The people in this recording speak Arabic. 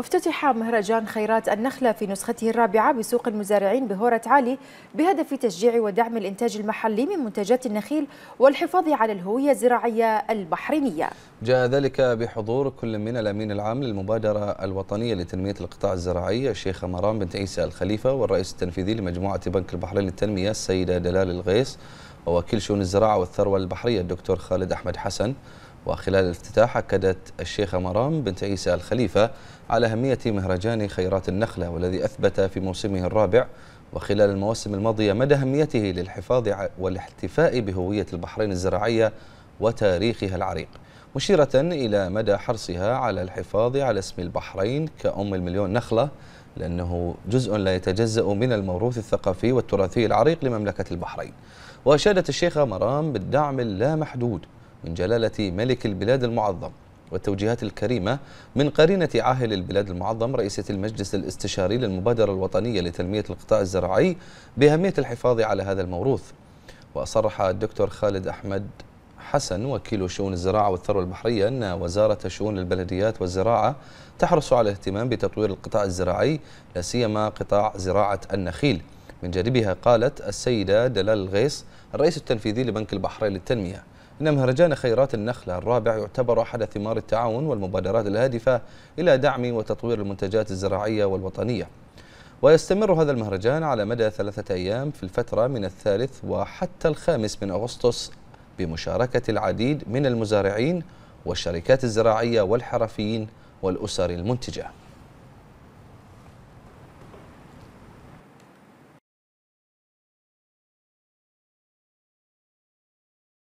افتتح مهرجان خيرات النخلة في نسخته الرابعة بسوق المزارعين بهورة عالي بهدف تشجيع ودعم الإنتاج المحلي من منتجات النخيل والحفاظ على الهوية الزراعية البحرينية جاء ذلك بحضور كل من الأمين العام للمبادرة الوطنية لتنمية القطاع الزراعي الشيخة مرام بنت عيسى الخليفة والرئيس التنفيذي لمجموعة بنك البحرين للتنمية السيدة دلال الغيس ووكيل شؤون الزراعة والثروة البحرية الدكتور خالد أحمد حسن وخلال الافتتاح أكدت الشيخة مرام بنت عيسى الخليفة على أهمية مهرجان خيرات النخلة والذي أثبت في موسمه الرابع وخلال المواسم الماضية مدى أهميته للحفاظ والاحتفاء بهوية البحرين الزراعية وتاريخها العريق مشيرة إلى مدى حرصها على الحفاظ على اسم البحرين كأم المليون نخلة لأنه جزء لا يتجزأ من الموروث الثقافي والتراثي العريق لمملكة البحرين وأشادت الشيخة مرام بالدعم اللامحدود من جلالة ملك البلاد المعظم والتوجيهات الكريمة من قرينة عاهل البلاد المعظم رئيسة المجلس الاستشاري للمبادرة الوطنية لتنمية القطاع الزراعي بأهمية الحفاظ على هذا الموروث وصرح الدكتور خالد أحمد حسن وكيل شؤون الزراعة والثروة البحرية أن وزارة شؤون البلديات والزراعة تحرص على الاهتمام بتطوير القطاع الزراعي لا سيما قطاع زراعة النخيل من جانبها قالت السيدة دلال الغيس الرئيس التنفيذي لبنك البحرين للتنمية إن مهرجان خيرات النخلة الرابع يعتبر أحد ثمار التعاون والمبادرات الهادفة إلى دعم وتطوير المنتجات الزراعية والوطنية ويستمر هذا المهرجان على مدى ثلاثة أيام في الفترة من الثالث وحتى الخامس من أغسطس بمشاركة العديد من المزارعين والشركات الزراعية والحرفيين والأسر المنتجة